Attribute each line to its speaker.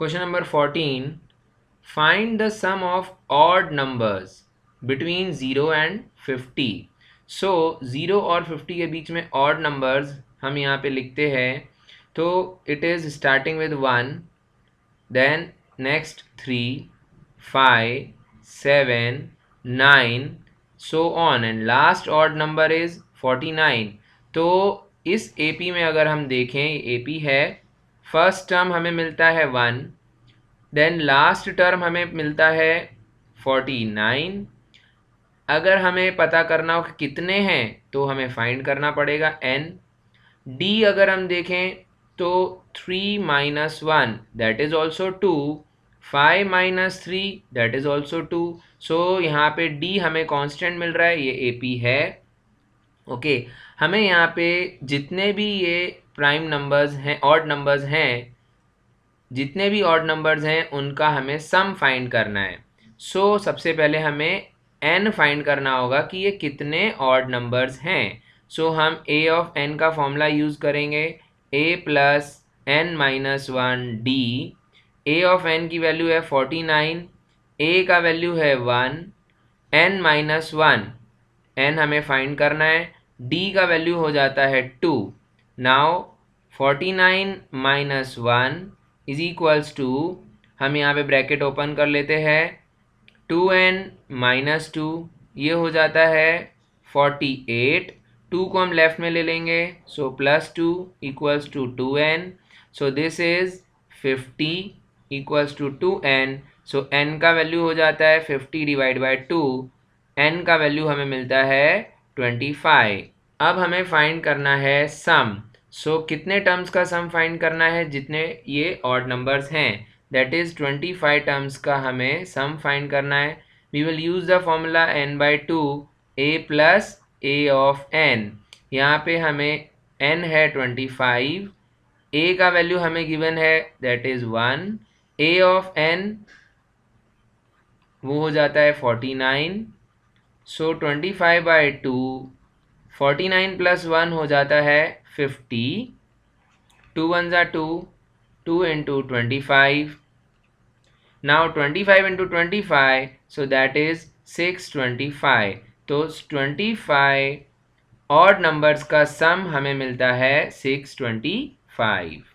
Speaker 1: question number fourteen find the sum of odd numbers between zero and fifty so zero और fifty के बीच में odd numbers हम यहाँ पे लिखते हैं तो it is starting with one then next three five seven nine so on and last odd number is forty nine तो इस एपी में अगर हम देखें एपी है फर्स्ट टर्म हमें मिलता है वन देन लास्ट टर्म हमें मिलता है फोर्टी नाइन अगर हमें पता करना हो कि कितने हैं तो हमें फाइंड करना पड़ेगा एन डी अगर हम देखें तो three minus one that is also two five minus three that is also two so यहाँ पे डी हमें कांस्टेंट मिल रहा है ये ए पी है ओके हमें यहाँ पे जितने भी ये प्राइम नंबर्स हैं ऑड नंबर्स हैं जितने भी ऑड नंबर्स हैं उनका हमें सम फाइंड करना है सो so, सबसे पहले हमें एन फाइंड करना होगा कि ये कितने ऑड नंबर्स हैं सो so, हम ए ऑफ एन का फॉर्मूला यूज़ करेंगे A plus N minus one D A of N की वैल्यू है फोर्टी नाइन ए का वैल्यू है one N minus one N हमें फाइंड करना है डी का वैल्यू हो जाता है two now forty nine minus one is equals to हम यहाँ पे ब्रैकेट ओपन कर लेते हैं टू एन माइनस टू ये हो जाता है फोर्टी एट टू को हम लेफ्ट में ले लेंगे so plus two equals to two N so this is fifty equals to two N so N का वैल्यू हो जाता है fifty divide by two N का वैल्यू हमें मिलता है ट्वेंटी फाइव अब हमें फाइंड करना है सम सो so, कितने टर्म्स का सम फाइंड करना है जितने ये ऑड नंबर्स हैं that is twenty five terms का हमें सम फाइंड करना है we will use the formula N by two A plus A of N यहाँ पे हमें एन है ट्वेंटी फाइव ए का वैल्यू हमें गिवन है that is one a of an वो हो जाता है forty nine so twenty five by two forty nine plus one हो जाता है फिफ्टी टू वन ज़ा two two into twenty five now twenty five into twenty five so that is six twenty five तो twenty five और numbers का sum हमें मिलता है सिक्स ट्वेंटी फाइव